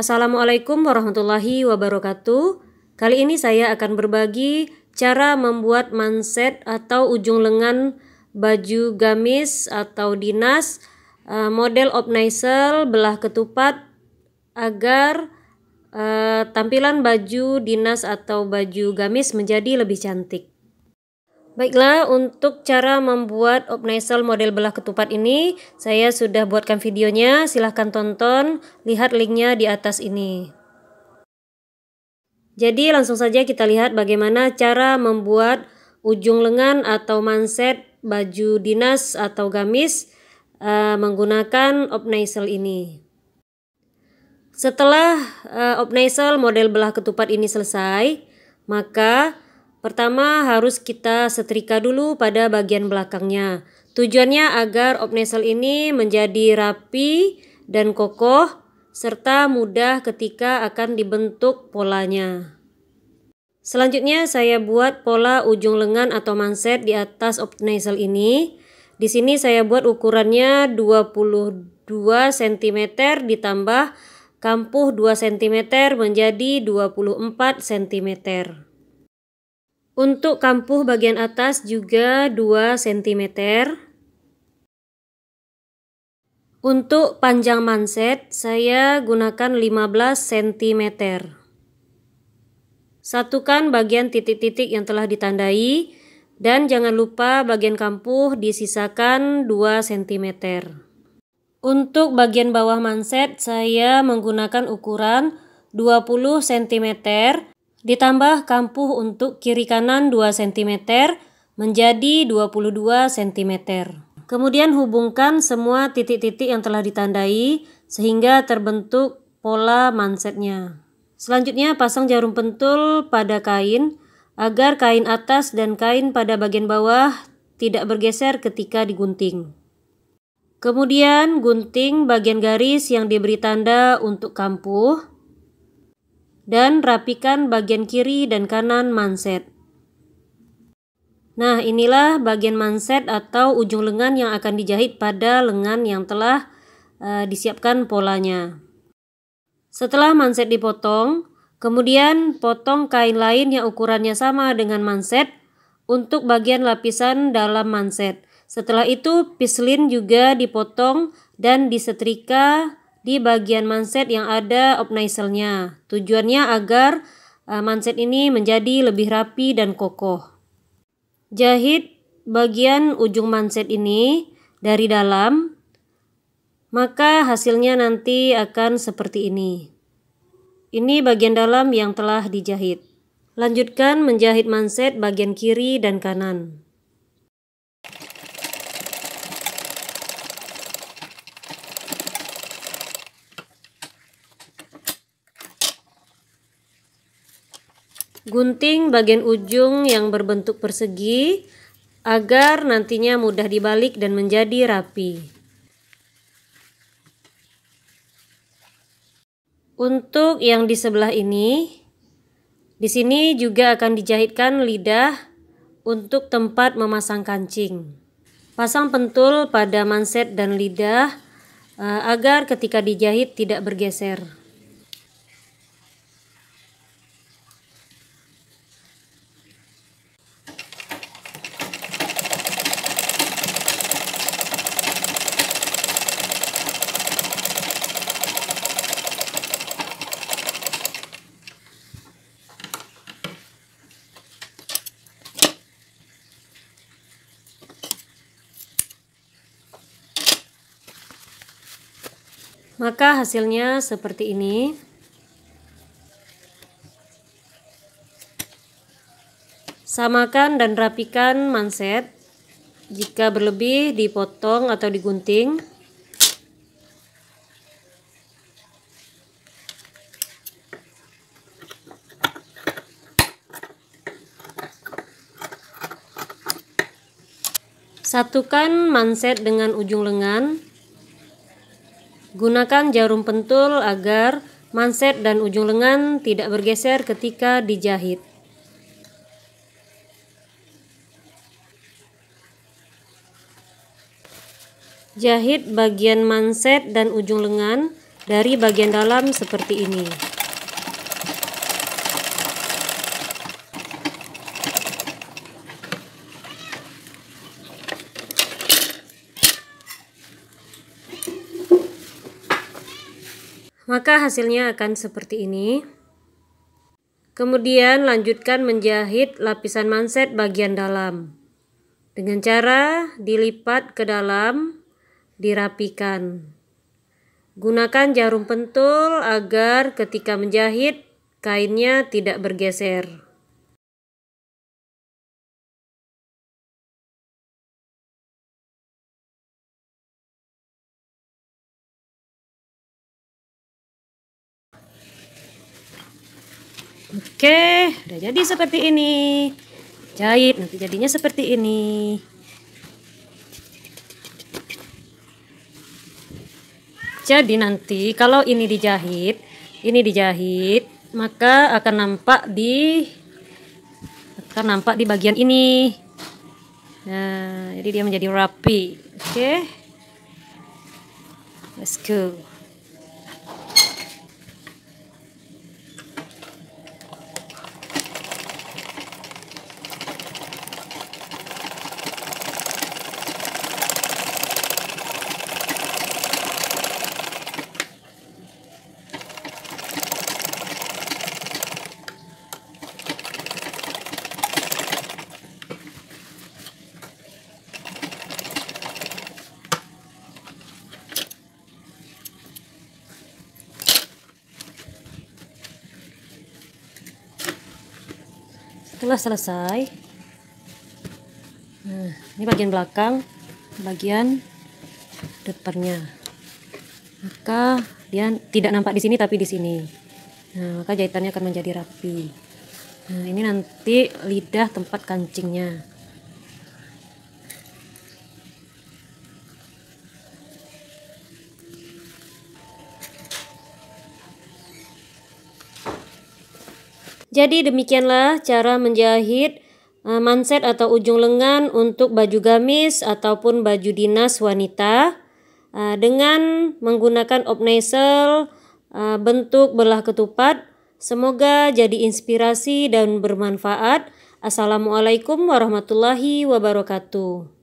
Assalamualaikum warahmatullahi wabarakatuh. Kali ini saya akan berbagi cara membuat manset atau ujung lengan baju gamis atau dinas eh, model obnaisel belah ketupat agar eh, tampilan baju dinas atau baju gamis menjadi lebih cantik. Baiklah, untuk cara membuat obnesel model belah ketupat ini, saya sudah buatkan videonya, silahkan tonton, lihat linknya di atas ini. Jadi langsung saja kita lihat bagaimana cara membuat ujung lengan atau manset baju dinas atau gamis uh, menggunakan obnesel ini. Setelah uh, model belah ketupat ini selesai, maka Pertama harus kita setrika dulu pada bagian belakangnya. Tujuannya agar obnesel ini menjadi rapi dan kokoh serta mudah ketika akan dibentuk polanya. Selanjutnya saya buat pola ujung lengan atau manset di atas obnesel ini. Di sini saya buat ukurannya 22 cm ditambah kampuh 2 cm menjadi 24 cm. Untuk kampuh bagian atas juga 2 cm. Untuk panjang manset saya gunakan 15 cm. Satukan bagian titik-titik yang telah ditandai dan jangan lupa bagian kampuh disisakan 2 cm. Untuk bagian bawah manset saya menggunakan ukuran 20 cm Ditambah kampuh untuk kiri kanan 2 cm menjadi 22 cm. Kemudian hubungkan semua titik-titik yang telah ditandai sehingga terbentuk pola mansetnya. Selanjutnya pasang jarum pentul pada kain agar kain atas dan kain pada bagian bawah tidak bergeser ketika digunting. Kemudian gunting bagian garis yang diberi tanda untuk kampuh dan rapikan bagian kiri dan kanan manset. Nah, inilah bagian manset atau ujung lengan yang akan dijahit pada lengan yang telah e, disiapkan polanya. Setelah manset dipotong, kemudian potong kain lain yang ukurannya sama dengan manset untuk bagian lapisan dalam manset. Setelah itu, pislin juga dipotong dan disetrika di bagian manset yang ada opniselnya. Tujuannya agar e, manset ini menjadi lebih rapi dan kokoh. Jahit bagian ujung manset ini dari dalam, maka hasilnya nanti akan seperti ini. Ini bagian dalam yang telah dijahit. Lanjutkan menjahit manset bagian kiri dan kanan. Gunting bagian ujung yang berbentuk persegi agar nantinya mudah dibalik dan menjadi rapi. Untuk yang di sebelah ini, di sini juga akan dijahitkan lidah untuk tempat memasang kancing. Pasang pentul pada manset dan lidah eh, agar ketika dijahit tidak bergeser. Maka hasilnya seperti ini. Samakan dan rapikan manset. Jika berlebih dipotong atau digunting. Satukan manset dengan ujung lengan. Gunakan jarum pentul agar manset dan ujung lengan tidak bergeser ketika dijahit. Jahit bagian manset dan ujung lengan dari bagian dalam seperti ini. Maka hasilnya akan seperti ini. Kemudian lanjutkan menjahit lapisan manset bagian dalam. Dengan cara dilipat ke dalam, dirapikan. Gunakan jarum pentul agar ketika menjahit kainnya tidak bergeser. Oke, udah jadi seperti ini. Jahit nanti jadinya seperti ini. Jadi nanti kalau ini dijahit, ini dijahit, maka akan nampak di akan nampak di bagian ini. Nah, jadi dia menjadi rapi. Oke. Okay? Let's go. setelah selesai nah ini bagian belakang bagian depannya maka dia tidak nampak di sini tapi di sini nah maka jahitannya akan menjadi rapi nah ini nanti lidah tempat kancingnya Jadi demikianlah cara menjahit eh, manset atau ujung lengan untuk baju gamis ataupun baju dinas wanita eh, dengan menggunakan obnesel eh, bentuk belah ketupat. Semoga jadi inspirasi dan bermanfaat. Assalamualaikum warahmatullahi wabarakatuh.